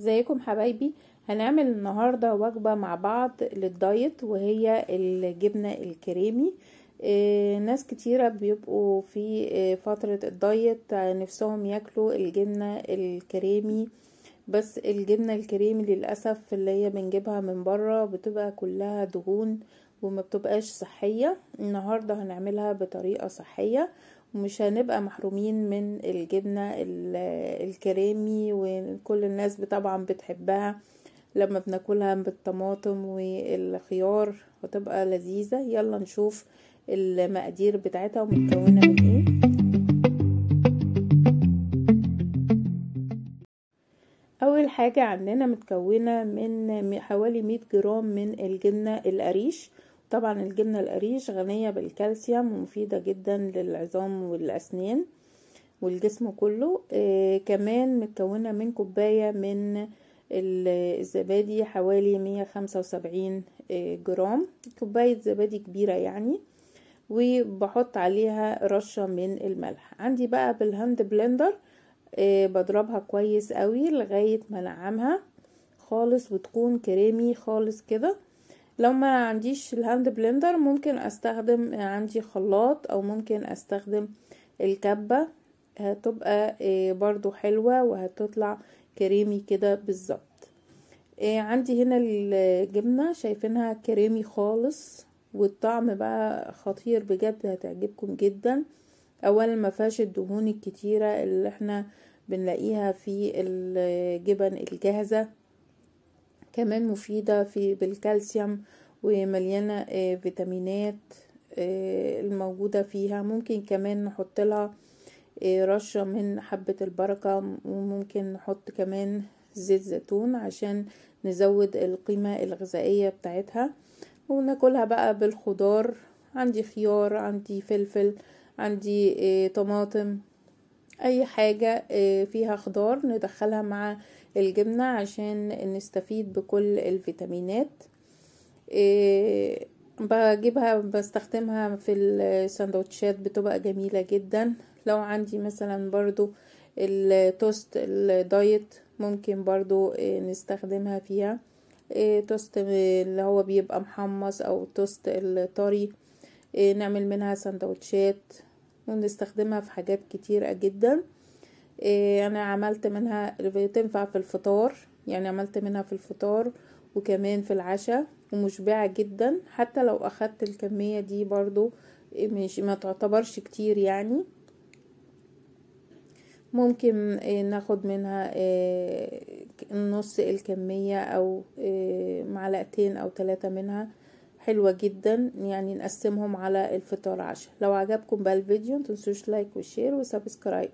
ازيكم حبايبي هنعمل النهاردة وجبة مع بعض للدايت وهي الجبنة الكريمي آه، ناس كتيرة بيبقوا في آه، فترة الدايت نفسهم ياكلوا الجبنة الكريمي بس الجبنة الكريمي للأسف اللي هي بنجيبها من بره بتبقى كلها دهون وما بتبقاش صحية النهاردة هنعملها بطريقة صحية ومش هنبقى محرومين من الجبنة الكريمي وكل الناس طبعا بتحبها لما بناكلها بالطماطم والخيار وتبقى لذيذة يلا نشوف المقادير بتاعتها ومتكونة حاجة عندنا متكونة من حوالي 100 جرام من الجبنة القريش طبعا الجبنة القريش غنية بالكالسيوم ومفيدة جدا للعظام والأسنان والجسم كله آه كمان متكونة من كوباية من الزبادي حوالي 175 آه جرام كوباية زبادي كبيرة يعني وبحط عليها رشة من الملح عندي بقى بالهاند بلندر آه، بضربها كويس قوي لغاية ما انعمها خالص وتكون كريمي خالص كده لو ما عنديش الهاند بلندر ممكن استخدم عندي خلاط او ممكن استخدم الكبة هتبقى آه، برضو حلوة وهتطلع كريمي كده بالظبط آه، عندي هنا الجبنة شايفينها كريمي خالص والطعم بقى خطير بجد هتعجبكم جدا اولا ما فيهاش الدهون الكتيره اللي احنا بنلاقيها في الجبن الجاهزه كمان مفيده في بالكالسيوم ومليانه آه، فيتامينات آه، الموجوده فيها ممكن كمان نحط لها آه، رشه من حبه البركه وممكن نحط كمان زيت زيتون عشان نزود القيمه الغذائيه بتاعتها وناكلها بقى بالخضار عندي خيار عندي فلفل عندي آه، طماطم اي حاجة آه، فيها خضار ندخلها مع الجبنة عشان نستفيد بكل الفيتامينات آه، بجيبها بستخدمها في السندوتشات بتبقى جميلة جدا لو عندي مثلا برضو التوست الدايت ممكن برضو نستخدمها فيها توست اللي هو بيبقى محمص او توست الطري نعمل منها سندوتشات بنستخدمها في حاجات كتيرة جدا إيه، انا عملت منها تنفع في الفطار يعني عملت منها في الفطار وكمان في العشاء ومشبعة جدا حتى لو اخدت الكمية دي برضو إيه، مش ما تعتبرش كتير يعني ممكن إيه، ناخد منها نص الكمية او معلقتين او ثلاثة منها حلوة جدا يعني نقسمهم على الفطار عشاء لو عجبكم بقى الفيديو متنسوش لايك وشير وسبسكرايب